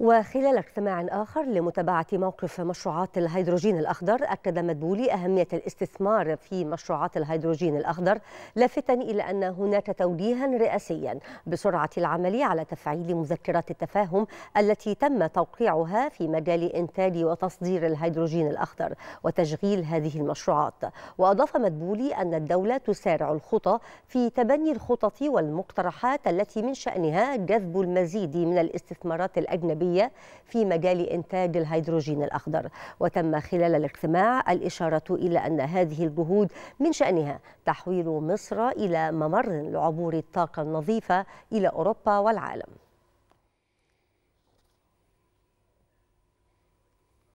وخلال اجتماع آخر لمتابعة موقف مشروعات الهيدروجين الأخضر أكد مدبولي أهمية الاستثمار في مشروعات الهيدروجين الأخضر لافتا إلى أن هناك توجيها رئاسيا بسرعة العمل على تفعيل مذكرات التفاهم التي تم توقيعها في مجال إنتاج وتصدير الهيدروجين الأخضر وتشغيل هذه المشروعات وأضاف مدبولي أن الدولة تسارع الخطى في تبني الخطط والمقترحات التي من شأنها جذب المزيد من الاستثمارات الأجنبية العربية في مجال إنتاج الهيدروجين الأخضر وتم خلال الاجتماع الإشارة إلى أن هذه الجهود من شأنها تحويل مصر إلى ممر لعبور الطاقة النظيفة إلى أوروبا والعالم